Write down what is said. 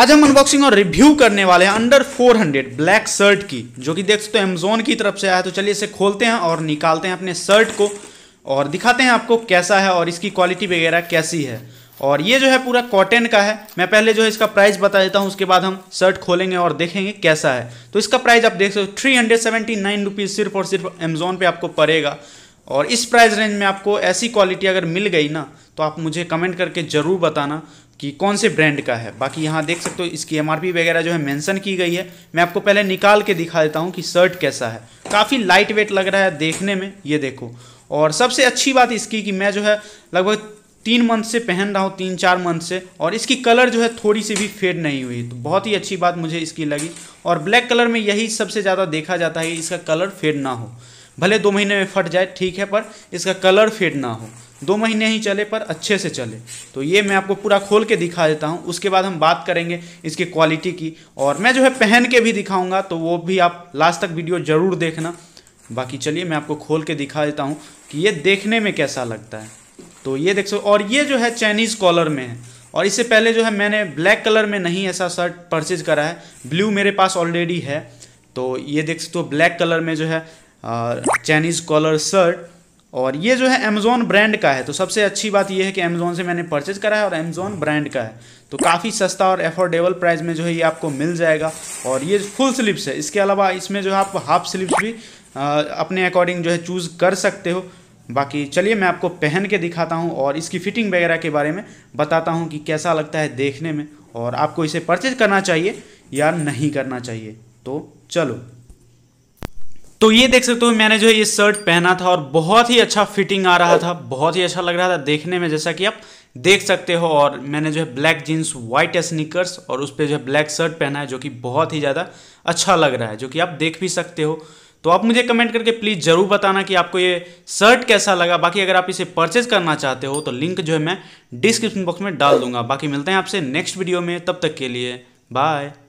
आज हम अनबॉक्सिंग और रिव्यू करने वाले हैं अंडर 400 ब्लैक शर्ट की जो कि देख सकते हो अमेजोन की तरफ से आया है तो चलिए इसे खोलते हैं और निकालते हैं अपने शर्ट को और दिखाते हैं आपको कैसा है और इसकी क्वालिटी वगैरह कैसी है और ये जो है पूरा कॉटन का है मैं पहले जो है इसका प्राइस बता देता हूँ उसके बाद हम शर्ट खोलेंगे और देखेंगे कैसा है तो इसका प्राइस आप देख सकते हो three hundred seventy nine rupees सिर्फ और सिर्फ अमेजोन पे आपको पड़ेगा और इस प्राइस रेंज में आपको ऐसी क्वालिटी अगर मिल गई ना तो आप मुझे कमेंट करके ज़रूर बताना कि कौन से ब्रांड का है बाकी यहाँ देख सकते हो इसकी एम वगैरह जो है मेंशन की गई है मैं आपको पहले निकाल के दिखा देता हूँ कि शर्ट कैसा है काफ़ी लाइट वेट लग रहा है देखने में ये देखो और सबसे अच्छी बात इसकी कि मैं जो है लगभग तीन मंथ से पहन रहा हूँ तीन चार मंथ से और इसकी कलर जो है थोड़ी सी भी फेड नहीं हुई तो बहुत ही अच्छी बात मुझे इसकी लगी और ब्लैक कलर में यही सबसे ज़्यादा देखा जाता है कि इसका कलर फेड ना हो भले दो महीने में फट जाए ठीक है पर इसका कलर फेड ना हो दो महीने ही चले पर अच्छे से चले तो ये मैं आपको पूरा खोल के दिखा देता हूँ उसके बाद हम बात करेंगे इसकी क्वालिटी की और मैं जो है पहन के भी दिखाऊँगा तो वो भी आप लास्ट तक वीडियो ज़रूर देखना बाकी चलिए मैं आपको खोल के दिखा देता हूँ कि ये देखने में कैसा लगता है तो ये देख सो और ये जो है चाइनीज़ कॉलर में है और इससे पहले जो है मैंने ब्लैक कलर में नहीं ऐसा शर्ट परचेज करा है ब्लू मेरे पास ऑलरेडी है तो ये देख सकते हो ब्लैक कलर में जो है चाइनीज़ कॉलर शर्ट और ये जो है अमेज़ोन ब्रांड का है तो सबसे अच्छी बात ये है कि अमेज़ोन से मैंने परचेज करा है और अमेज़ोन ब्रांड का है तो काफ़ी सस्ता और एफोर्डेबल प्राइस में जो है ये आपको मिल जाएगा और ये फुल स्लीव्स है इसके अलावा इसमें जो है आप हाफ स्लीव्स भी आ, अपने अकॉर्डिंग जो है चूज़ कर सकते हो बाकी चलिए मैं आपको पहन के दिखाता हूँ और इसकी फिटिंग वगैरह के बारे में बताता हूँ कि कैसा लगता है देखने में और आपको इसे परचेज करना चाहिए या नहीं करना चाहिए तो चलो तो ये देख सकते हो मैंने जो है ये शर्ट पहना था और बहुत ही अच्छा फिटिंग आ रहा था बहुत ही अच्छा लग रहा था देखने में जैसा कि आप देख सकते हो और मैंने जो है ब्लैक जीन्स व्हाइट स्निकर्स और उस पर जो है ब्लैक शर्ट पहना है जो कि बहुत ही ज़्यादा अच्छा लग रहा है जो कि आप देख भी सकते हो तो आप मुझे कमेंट करके प्लीज़ ज़रूर बताना कि आपको ये शर्ट कैसा लगा बाकी अगर आप इसे परचेज करना चाहते हो तो लिंक जो है मैं डिस्क्रिप्शन बॉक्स में डाल दूंगा बाकी मिलते हैं आपसे नेक्स्ट वीडियो में तब तक के लिए बाय